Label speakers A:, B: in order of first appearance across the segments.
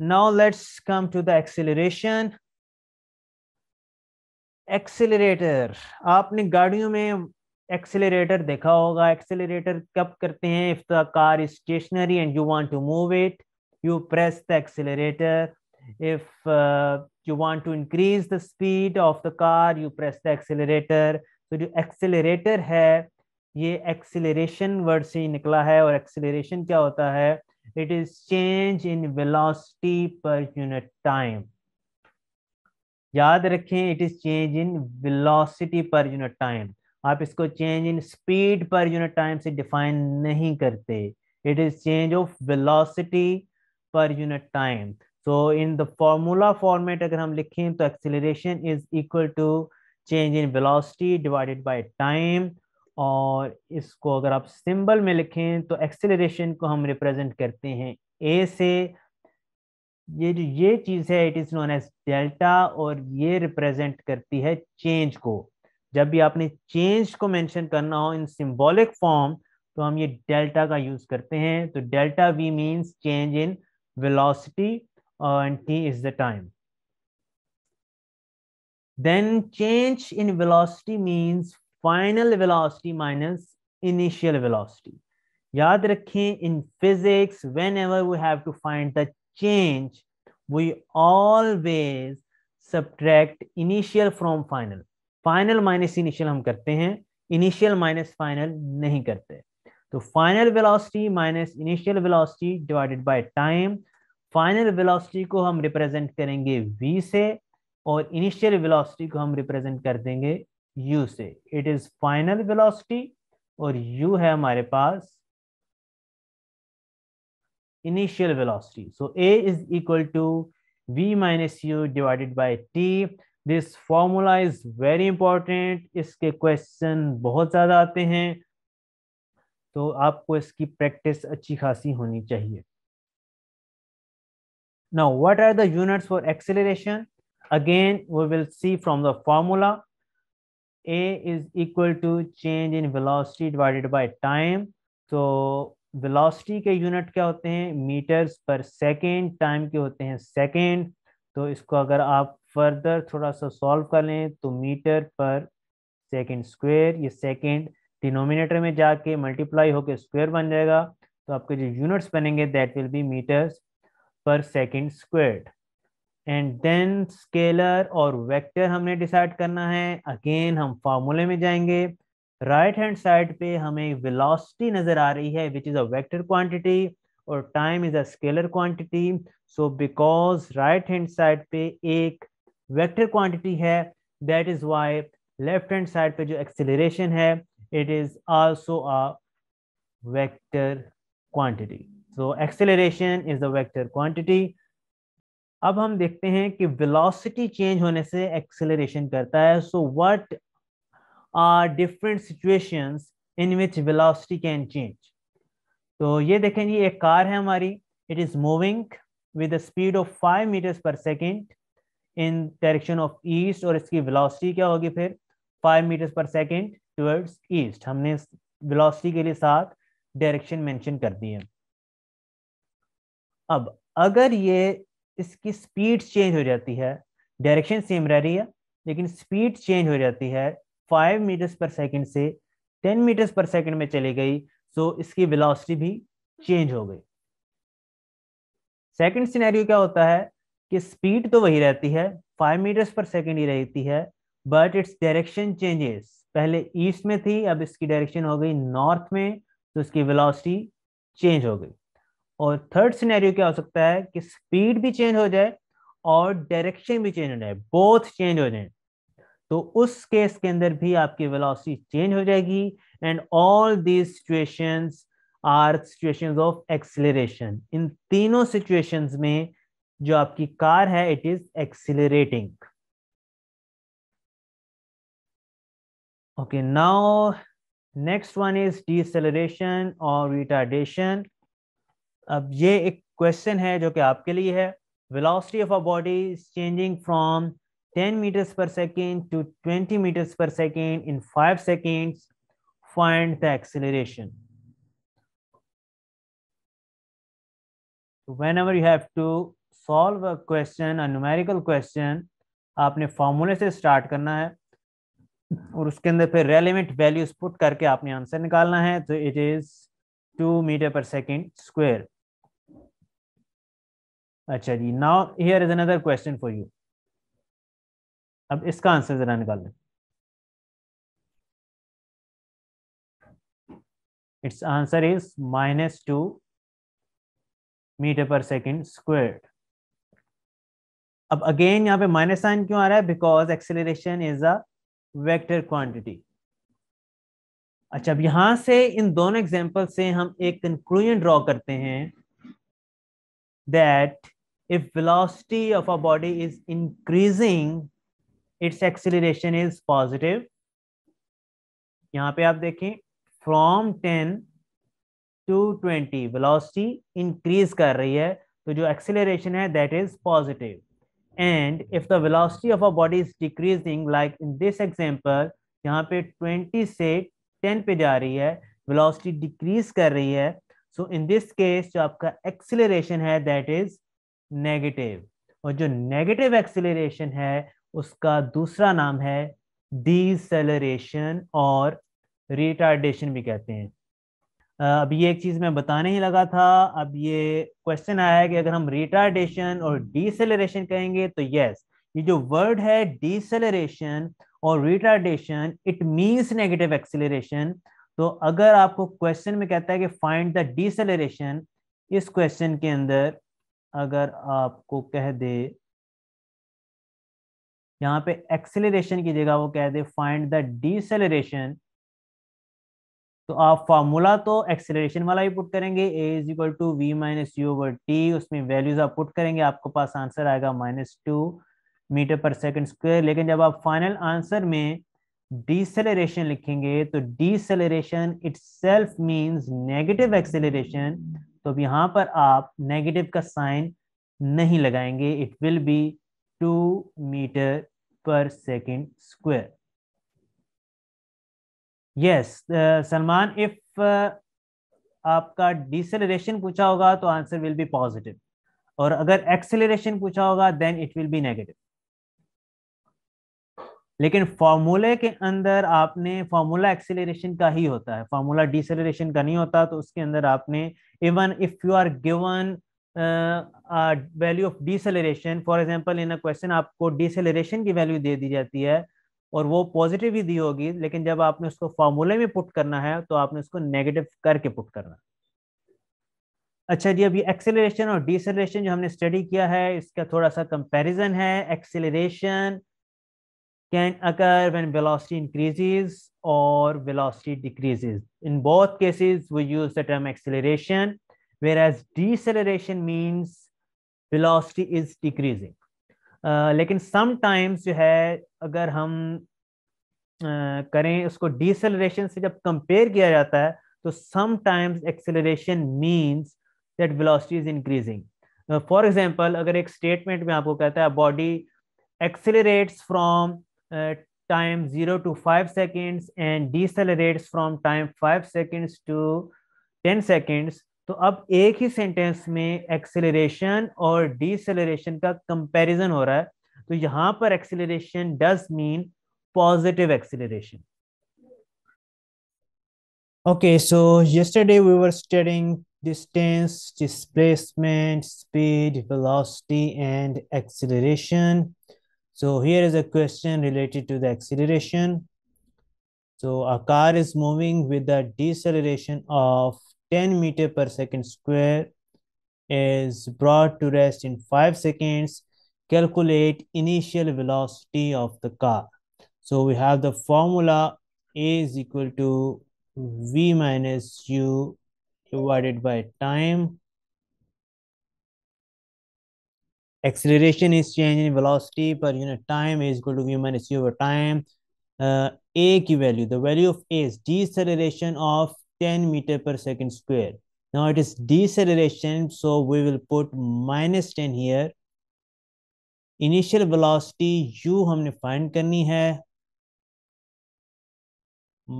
A: now let's come to the acceleration accelerator आपने गाड़ियों में एक्सेलरेटर देखा होगा एक्सेलरेटर कब करते हैं if the car is stationary and you want to move it you press the accelerator if you want to increase the speed of the car you press the the तो जो accelerator है ये acceleration word से ही निकला है और acceleration क्या होता है it is change in velocity per unit time याद रखें it is change in velocity per unit time आप इसको change in speed per unit time से डिफाइन नहीं करते it is change of velocity per unit time so in the formula format अगर हम लिखें तो acceleration is equal to change in velocity divided by time और इसको अगर आप सिंबल में लिखें तो एक्सेलरेशन को हम रिप्रेजेंट करते हैं ए से ये जो ये चीज़ है it is known as delta और ये रिप्रेजेंट करती है चेंज को जब भी आपने चेंज को मेंशन करना हो इन सिंबॉलिक फॉर्म तो हम ये डेल्टा का यूज़ करते हैं तो delta V means change in velocity uh, T is the time then change in velocity means final velocity minus initial velocity याद रखें in physics whenever we have to find the change we always subtract initial from final final minus initial हम करते हैं initial minus final नहीं करते तो final velocity minus initial velocity divided by time final velocity को हम represent करेंगे we से और इनिशियल वेलोसिटी को हम रिप्रेजेंट कर देंगे u से इट इज फाइनल वेलोसिटी और यू है हमारे पास initial velocity so A is equal to we minus you divided by T this formula is very important इसके क्वेश्चन बहुत ज्यादा आते हैं तो आपको इसकी प्रैक्टिस अच्छी खासी होनी चाहिए now what are the units for acceleration again we will see from the formula a is equal to change in velocity divided by time तो वेलोसिटी के यूनिट क्या होते हैं मीटर्स पर सेकेंड टाइम के होते हैं सेकेंड तो इसको अगर आप फर्दर थोड़ा सा सॉल्व कर लें तो मीटर पर सेकेंड स्क्वेयर ये सेकेंड डिनोमिनेटर में जाके मल्टीप्लाई होकर स्क्वायर बन जाएगा तो आपके जो यूनिट्स बनेंगे that will be meters per second square and then scalar और वेक्टर हमने डिसाइड करना है अगेन हम फार्मूले में जाएंगे राइट हैंड साइड पे हमें वेलोसिटी नज़र आ रही है which is a vector quantity और time is a scalar quantity so because right hand side पे एक वेक्टर क्वांटिटी है that is why left hand side पे जो एक्सेलरेशन है it is also a vector quantity सो acceleration is a vector quantity अब हम देखते हैं कि वेलोसिटी चेंज होने से एक्सेलरेशन करता है so what are different situations in which velocity can change तो ये देखें ये एक कार है हमारी it is moving with speed of five meters per second in direction of east और इसकी वेलोसिटी क्या होगी फिर five meters per second towards east हमने वेलोसिटी के लिए साथ डायरेक्शन मेंशन कर दी है अब अगर ये इसकी स्पीड चेंज हो जाती है डायरेक्शन सेम रह रही है लेकिन स्पीड चेंज हो जाती है फाइव मीटर्स पर सेकंड से टेन मीटर्स पर सेकंड में चली गई सो इसकी वेलोसिटी भी चेंज हो गई सेकंड सिनेरियो क्या होता है कि स्पीड तो वही रहती है फाइव मीटर्स पर सेकंड ही रहती है बट इट्स डायरेक्शन चेंजेस पहले ईस्ट में थी अब इसकी डायरेक्शन हो गई नॉर्थ में तो इसकी वेलोसिटी चेंज हो गई और थर्ड सिनेरियो क्या हो सकता है कि स्पीड भी चेंज हो जाए और डायरेक्शन भी चेंज हो जाए बोथ चेंज हो जाए तो उस केस के अंदर भी आपकी वेलोसिटी चेंज हो जाएगी and all these situations are situations of acceleration इन तीनों सिचुएशंस में जो आपकी कार है it is accelerating okay now next one is deceleration और रिटार्डेशन अब ये एक क्वेश्चन है जो कि आपके लिए है velocity of a body changing from ten metres per second to twenty metres per second in five second find the acceleration whenever you have to solve a question a numerical question आपने फॉर्मूले से start करना है और उसके अंदर फिर relevant values put करके आपने आंसर निकालना है तो it is two metre per second square अच्छा जी now here is another question for you अब इसका आंसर जरा निकाल लें its answer is minus two metre per second square अब अगेन यहां पे माइनस साइन क्यों आ रहा है because acceleration is a vector quantity अच्छा अब यहां से इन दोनों एग्जाम्पल से हम एक कंक्लूजन ड्रॉ करते हैं that if velocity of our body is increasing its acceleration is positive यहाँ पे आप देखें फ्रॉम 10 टू 20 वेलोसिटी इंक्रीज कर रही है तो जो एक्सेलरेशन है that is positive and if the velocity of a body is decreasing like in this example यहाँ पे 20 से 10 पे जा रही है वेलोसिटी डिक्रीज कर रही है सो इन दिस केस जो आपका एक्सेलरेशन है दैट इज नेगेटिव और जो नेगेटिव एक्सिलेशन है उसका दूसरा नाम है डीसेलरेशन और रिटार्डेशन भी कहते हैं अब ये एक चीज़ मैं बताने ही लगा था अब ये क्वेश्चन आया है कि अगर हम रिटार्डेशन और डीसेलरेशन कहेंगे तो यस ये जो वर्ड है डीसेलरेशन और retardation it means negative acceleration तो अगर आपको क्वेश्चन में कहता है कि फाइंड द डीसेलरेशन इस क्वेश्चन के अंदर अगर आपको कह दे यहां पे एक्सेलरेशन की जगह वो कह दे फाइंड द डिसेलरेशन तो आप फार्मूला तो एक्सेलरेशन वाला ही पुट करेंगे a is equal to we minus u over t उसमें वैल्यूज आप पुट करेंगे आपके पास आंसर आएगा minus two metre per second square लेकिन जब आप फाइनल आंसर में डिसेलरेशन लिखेंगे तो deceleration itself means negative acceleration तो अब यहाँ पर आप नेगेटिव का साइन नहीं लगाएंगे it will be two metre per second square yes Salman if uh, आपका डिसलरेशन पूछा होगा तो आंसर विल बी पॉजिटिव और अगर एक्सेलरेशन पूछा होगा then it will be negative लेकिन फॉर्मूले के अंदर आपने फॉर्मूला एक्सेलरेशन का ही होता है फॉर्मूला डिसलरेशन का नहीं होता तो उसके अंदर आपने even if you are given value of deceleration for example in a question आपको डिसलरेशन की वैल्यू दे दी जाती है और वो पॉजिटिव ही दी होगी लेकिन जब आपने उसको फॉर्मूले में पुट करना है तो आपने उसको नेगेटिव करके पुट करना अच्छा जी अभी एक्सेलरेशन और डिसलरेशन जो हमने स्टडी किया है इसका थोड़ा सा कंपैरिजन है acceleration can occur when velocity increases or velocity decreases. In both cases, we use the term acceleration, whereas deceleration means velocity is decreasing. Uh, लेकिन sometimes जो है अगर हम uh, करें उसको डिसलरेशन से जब कंपेयर किया जाता है तो sometimes acceleration means that velocity is increasing for example अगर एक स्टेटमेंट में आपको कहता है body accelerates from time 0 to 5 seconds and decelerates from time 5 seconds to 10 seconds तो अब एक ही सेंटेंस में एक्सेलरेशन और डिसलरेशन का कंपैरिजन हो रहा है तो यहां पर acceleration does mean positive acceleration okay so yesterday we were studying distance displacement speed velocity and acceleration So here is a question related to the acceleration. So a car is moving with a deceleration of 10 meter per second square is brought to rest in 5 seconds. Calculate initial velocity of the car. So we have the formula A is equal to V minus U divided by time acceleration is change in velocity per unit time a is equal to v minus u over time uh, a key value the value of a is deceleration of 10 meter per second square now it is deceleration so we will put minus 10 here initial velocity u हमने find करनी है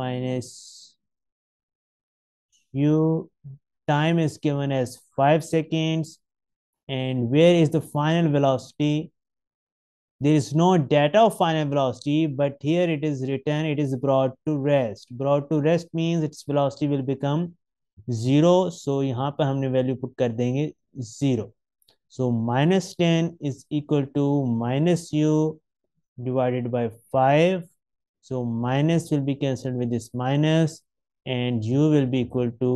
A: minus u time is given as five seconds and where is the final velocity there is no data of final velocity but here it is written it is brought to rest brought to rest means its velocity will become zero so here we हमने value put कर देंगे zero so minus 10 is equal to minus u divided by 5 so minus will be cancelled with this minus and u will be equal to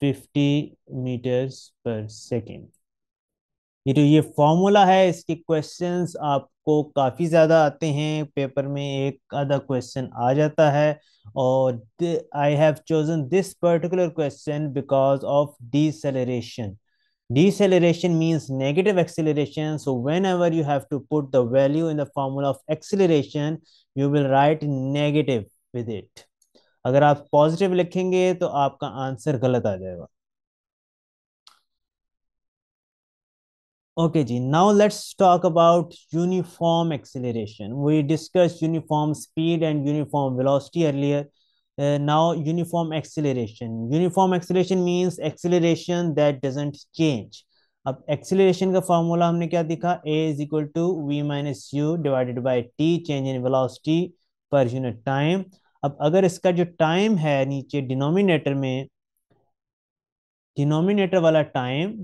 A: 50 meters per second ये जो ये formula है इसके questions आपको काफ़ी ज़्यादा आते हैं पेपर में एक आधा क्वेश्चन आ जाता है और I have chosen this particular question because of deceleration deceleration means negative acceleration so whenever you have to put the value in the formula of acceleration you will write negative with it अगर आप positive लिखेंगे तो आपका answer गलत आ जाएगा okay जी now let's talk about uniform acceleration we discuss uniform speed and uniform velocity earlier now uniform acceleration uniform acceleration means acceleration that doesn't change अब एक्सिलेशन का फॉर्मूला हमने क्या दिखा a is equal to we minus you divided by t change in velocity per unit time अब अगर इसका जो time है नीचे डिनोमिनेटर में डिनोमिनेटर वाला टाइम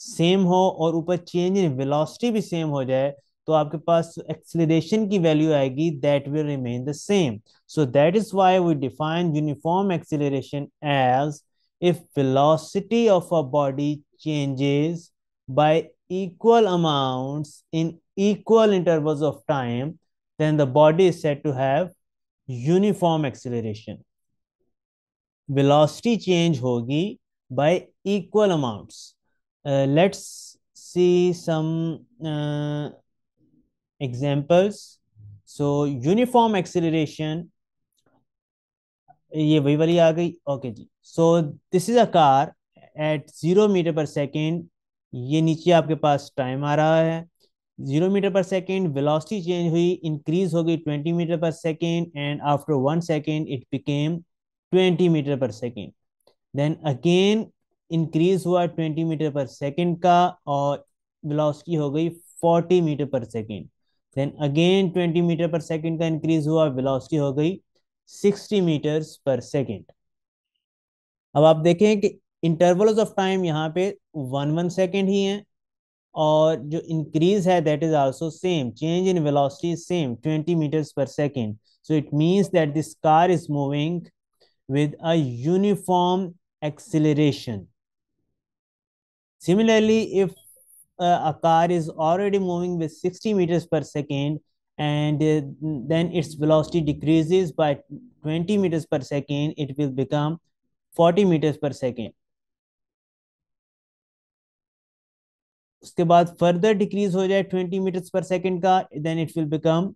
A: सेम हो और ऊपर चेंज इन वेलोसिटी भी सेम हो जाए तो आपके पास एक्सलेशन की वैल्यू आएगी that will remain the same so that is why we define uniform acceleration as if velocity of a body changes by equal amounts in equal intervals of time then the body is set to have uniform acceleration velocity change होगी by equal amounts let's uh, let's see some uh, examples. So uniform acceleration. ये वही वाली आ गई okay जी so this is a car at zero metre per second ये नीचे आपके पास टाइम आ रहा है zero metre per second velocity change हुई इंक्रीज हो गई twenty metre per second and after one second it became twenty metre per second then again increase हुआ ट्वेंटी मीटर पर सेकेंड का और वेलोसिटी हो गई forty metre per second then again twenty metre per second का increase हुआ velocity हो गई sixty metre per second अब आप देखें कि इंटरवल्स ऑफ टाइम यहाँ पे वन वन सेकेंड ही हैं और जो इंक्रीज है that is also same change in velocity same 20 metre per second so it means that this car is moving with a uniform acceleration Similarly, if uh, a car is already moving with 60 meters per second and uh, then its velocity decreases by 20 meters per second, it will become 40 meters per second. उसके बाद further decrease हो जाए 20 metres per second का then it will become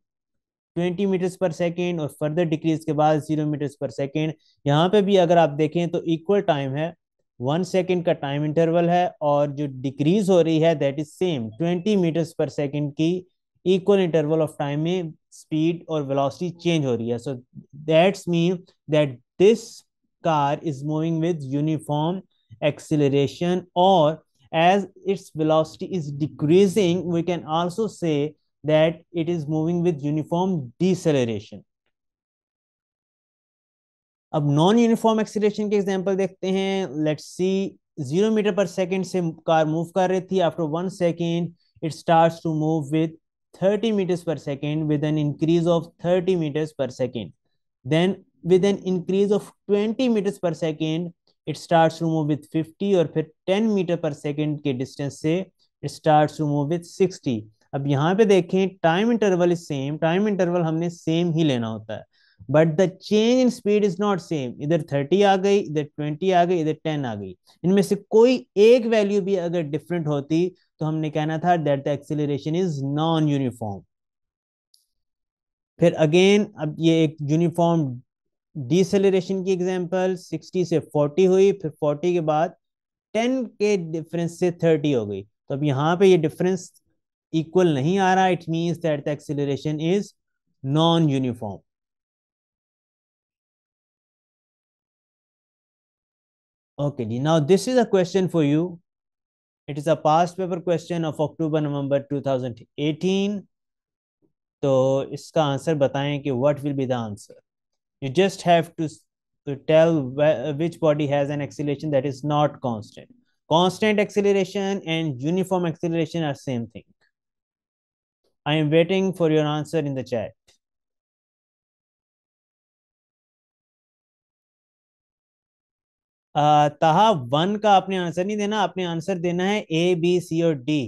A: 20 metres per second और further decrease के बाद zero metres per second यहाँ पे भी अगर आप देखें तो इक्वल टाइम है वन सेकेंड का टाइम इंटरवल है और जो डिक्रीज हो रही है that is same twenty metres per second की इक्वल इंटरवल ऑफ टाइम में स्पीड और वेलोसिटी चेंज हो रही है so that's mean that this car is moving with uniform acceleration और as its velocity is decreasing we can also say that it is moving with uniform deceleration अब non uniform acceleration के example देखते हैं let's see zero metre per second से car move कर रही थी after one second it starts to move with thirty metres per second with an increase of thirty metres per second then with an increase of twenty metres per second it starts to move with fifty और फिर ten metre per second के distance से it start to move with sixty अब यहाँ पे देखें time interval is same time interval हमने same ही लेना होता है but the change in speed is not same इधर थर्टी आ गई इधर ट्वेंटी आ गई इधर टेन आ गई इनमें से कोई एक वैल्यू भी अगर डिफरेंट होती तो हमने कहना था that the acceleration is non uniform फिर अगेन अब ये एक यूनिफॉर्म डिसलेशन की एग्जाम्पल सिक्सटी से फोर्टी हुई फिर फोर्टी के बाद टेन के डिफरेंस से थर्टी हो गई तो अब यहाँ पे ये डिफरेंस इक्वल नहीं आ रहा it means that the acceleration is non uniform Okay, now this is a question for you. It is a past paper question of October, November 2018. So, iska answer what will be the answer? You just have to tell which body has an acceleration that is not constant. Constant acceleration and uniform acceleration are same thing. I am waiting for your answer in the chat. तहा one का आपने answer नहीं देना आपने answer देना है A B C और D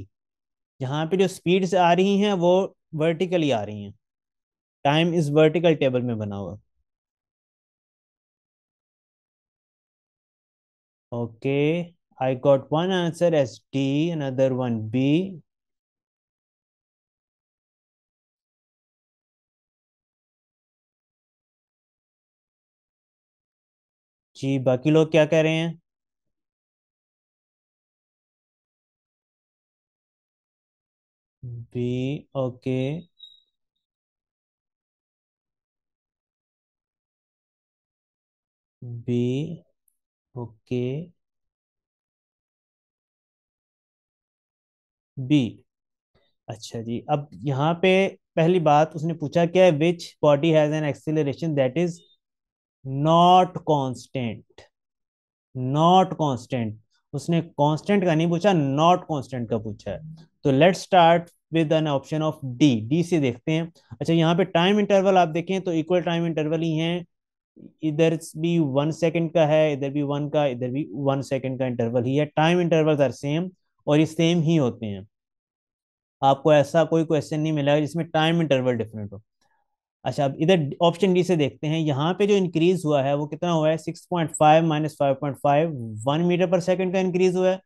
A: यहाँ पे जो स्पीड्स आ रही हैं वो वर्टिकली आ रही हैं टाइम इस वर्टिकल टेबल में बना हुआ okay I got one answer as D another one B जी बाकी लोग क्या कह रहे हैं B okay B okay B अच्छा जी अब यहाँ पे पहली बात उसने पूछा क्या है which body has an acceleration that is not constant not constant उसने कॉन्स्टेंट का नहीं पूछा नॉट कॉन्स्टेंट का पूछा है तो let start with an option of D D से देखते हैं अच्छा यहाँ पे टाइम इंटरवल आप देखें तो इक्वल टाइम इंटरवल ही है इधर भी वन सेकेंड का है इधर भी वन का इधर भी वन सेकेंड का इंटरवल ही है टाइम इंटरवल आर सेम और ये सेम ही होते हैं आपको ऐसा कोई क्वेश्चन नहीं मिला जिसमें टाइम इंटरवल डिफरेंट हो अच्छा अब इधर ऑप्शन डी से देखते हैं यहाँ पे जो इंक्रीज हुआ है वो कितना हुआ है six point five minus five point five one metre per second का इंक्रीज हुआ है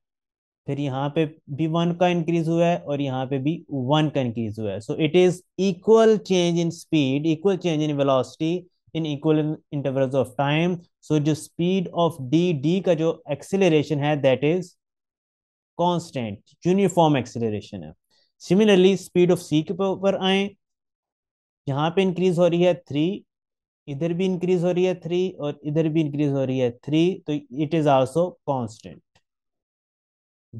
A: फिर यहाँ पे भी वन का इंक्रीज हुआ है और यहाँ पे भी वन का इंक्रीज हुआ है so it is equal change in speed equal change in velocity in equal intervals of time so जो स्पीड ऑफ डी डी का जो एक्सिलेशन है that is constant uniform acceleration है सिमिलरली स्पीड ऑफ सी के ऊपर आए यहाँ पे इंक्रीज हो रही है थ्री इधर भी इंक्रीज हो रही है थ्री और इधर भी इंक्रीज हो रही है थ्री तो it is also constant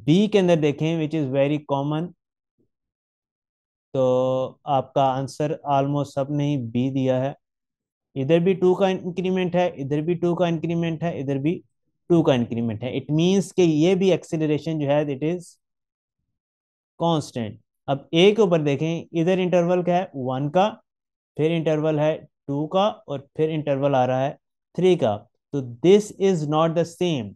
A: B के अंदर देखें विच इज वेरी कॉमन तो आपका आंसर ऑलमोस्ट सब ने ही बी दिया है इधर भी टू का इंक्रीमेंट है इधर भी टू का इंक्रीमेंट है इधर भी टू का इंक्रीमेंट है इट मीन्स के ये भी एक्सीलरेशन जो है इट इज कॉन्स्टेंट अब ए के ऊपर देखें इधर इंटरवल क्या है वन का फिर इंटरवल है टू का और फिर इंटरवल आ रहा है थ्री का तो this is not the same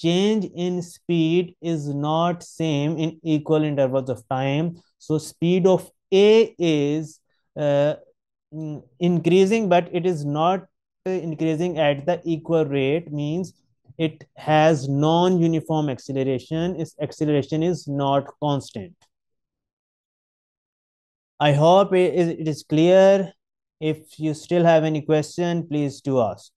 A: change in speed is not same in equal intervals of time so speed of A is increasing but it is not increasing at the equal rate means it has non uniform acceleration इस acceleration is not constant I hope it is clear If you still have any question, please do ask.